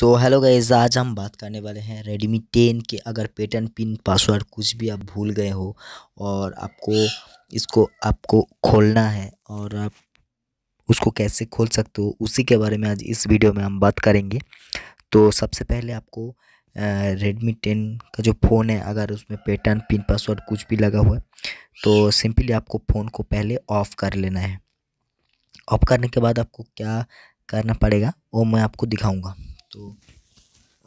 so hello guys आज हम बात करने वाले हैं रेडमी टेन के अगर पेटर्न पिन पासवर्ड कुछ भी आप भूल गए हो और आपको इसको आपको खोलना है और आप उसको कैसे खोल सकते हो उसी के बारे में आज इस वीडियो में हम बात करेंगे तो सबसे पहले आपको रेडमी टेन का जो फ़ोन है अगर उसमें पेटर्न पिन पासवर्ड कुछ भी लगा हुआ है तो सिंपली आपको फ़ोन को पहले ऑफ़ कर लेना है ऑफ़ करने के बाद आपको क्या करना पड़ेगा वो मैं आपको दिखाऊँगा तो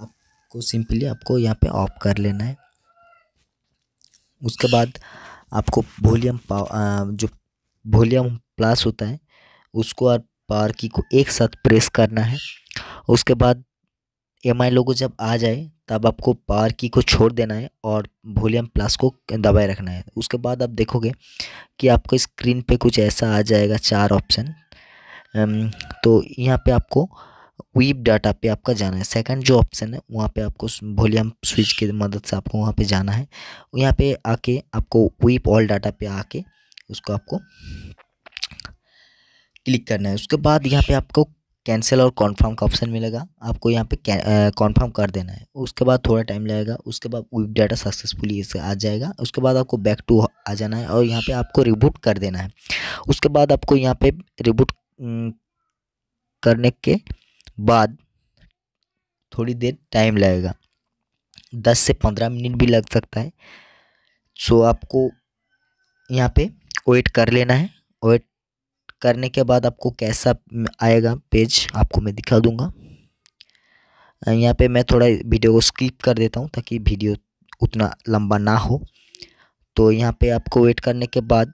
आपको सिंपली आपको यहाँ पे ऑफ कर लेना है उसके बाद आपको वॉल्यूम जो वॉल्यूम प्लस होता है उसको और पावर की को एक साथ प्रेस करना है उसके बाद एम आई लोगो जब आ जाए तब आपको पावर की को छोड़ देना है और वॉल्यूम प्लस को दबाए रखना है उसके बाद आप देखोगे कि आपको स्क्रीन पे कुछ ऐसा आ जाएगा चार ऑप्शन तो यहाँ पे आपको वीप डाटा पे आपका जाना है सेकंड जो ऑप्शन है वहाँ पे आपको वॉल्यूम स्विच की मदद से आपको वहाँ पे जाना है यहाँ पे आके आपको वीप ऑल डाटा पे आके उसको आपको क्लिक करना है उसके बाद यहाँ पे आपको कैंसिल और कॉन्फर्म का ऑप्शन मिलेगा आपको यहाँ पे कॉन्फर्म कर देना है उसके बाद थोड़ा टाइम लगेगा उसके बाद वीप डाटा सक्सेसफुली इसे आ जाएगा उसके बाद आपको बैक टू आ जाना है और यहाँ पे आपको रिबूट कर देना है उसके बाद आपको यहाँ पे रिबूट करने के बाद थोड़ी देर टाइम लगेगा दस से पंद्रह मिनट भी लग सकता है सो आपको यहाँ पे वेट कर लेना है वेट करने के बाद आपको कैसा आएगा पेज आपको मैं दिखा दूँगा यहाँ पे मैं थोड़ा वीडियो को स्किप कर देता हूँ ताकि वीडियो उतना लंबा ना हो तो यहाँ पे आपको वेट करने के बाद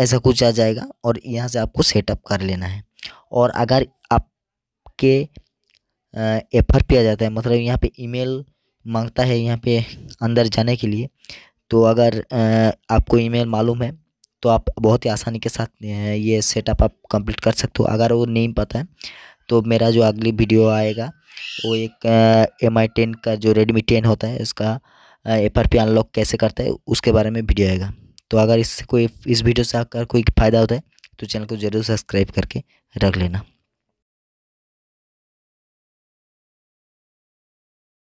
ऐसा कुछ आ जाएगा और यहाँ से आपको सेटअप कर लेना है और अगर आप के एफर पे आ जाता है मतलब यहाँ पे ईमेल मांगता है यहाँ पे अंदर जाने के लिए तो अगर आपको ईमेल मालूम है तो आप बहुत ही आसानी के साथ ये सेटअप आप कंप्लीट कर सकते हो अगर वो नहीं पता है तो मेरा जो अगली वीडियो आएगा वो एक एम आई टेन का जो रेडमी टेन होता है उसका आर पी अनलॉक कैसे करता है उसके बारे में वीडियो आएगा तो अगर इससे कोई इस वीडियो से अगर कोई फ़ायदा होता है तो चैनल को ज़रूर सब्सक्राइब करके रख लेना